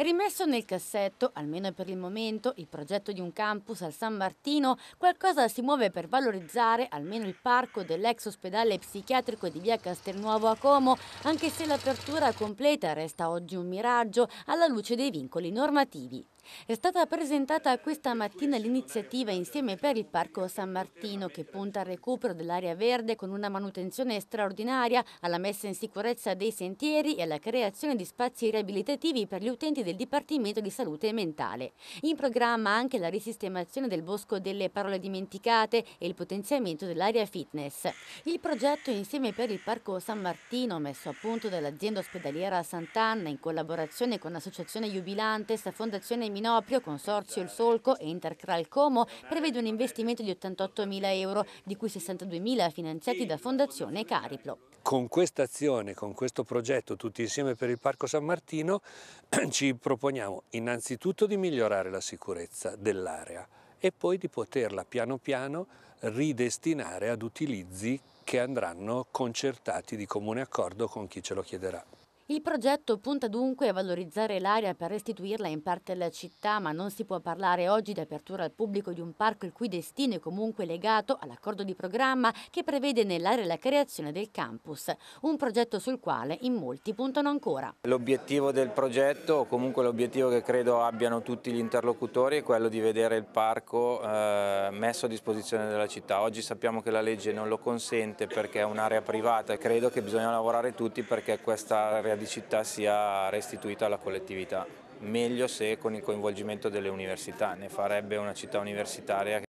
Rimesso nel cassetto, almeno per il momento, il progetto di un campus al San Martino, qualcosa si muove per valorizzare almeno il parco dell'ex ospedale psichiatrico di via Castelnuovo a Como, anche se l'apertura completa resta oggi un miraggio alla luce dei vincoli normativi. È stata presentata questa mattina l'iniziativa Insieme per il Parco San Martino che punta al recupero dell'area verde con una manutenzione straordinaria, alla messa in sicurezza dei sentieri e alla creazione di spazi riabilitativi per gli utenti del Dipartimento di Salute Mentale. In programma anche la risistemazione del bosco delle parole dimenticate e il potenziamento dell'area fitness. Il progetto Insieme per il Parco San Martino, messo a punto dall'azienda ospedaliera Sant'Anna in collaborazione con l'associazione Jubilantes, Fondazione Milano, Minoprio, Consorzio Il Solco e Intercral Como prevede un investimento di 88.000 euro, di cui 62.000 finanziati da Fondazione Cariplo. Con questa azione, con questo progetto tutti insieme per il Parco San Martino ci proponiamo innanzitutto di migliorare la sicurezza dell'area e poi di poterla piano piano ridestinare ad utilizzi che andranno concertati di comune accordo con chi ce lo chiederà. Il progetto punta dunque a valorizzare l'area per restituirla in parte alla città, ma non si può parlare oggi di apertura al pubblico di un parco il cui destino è comunque legato all'accordo di programma che prevede nell'area la creazione del campus, un progetto sul quale in molti puntano ancora. L'obiettivo del progetto, o comunque l'obiettivo che credo abbiano tutti gli interlocutori, è quello di vedere il parco eh, messo a disposizione della città. Oggi sappiamo che la legge non lo consente perché è un'area privata e credo che bisogna lavorare tutti perché questa realtà di città sia restituito alla collettività. Meglio se con il coinvolgimento delle università, ne farebbe una città universitaria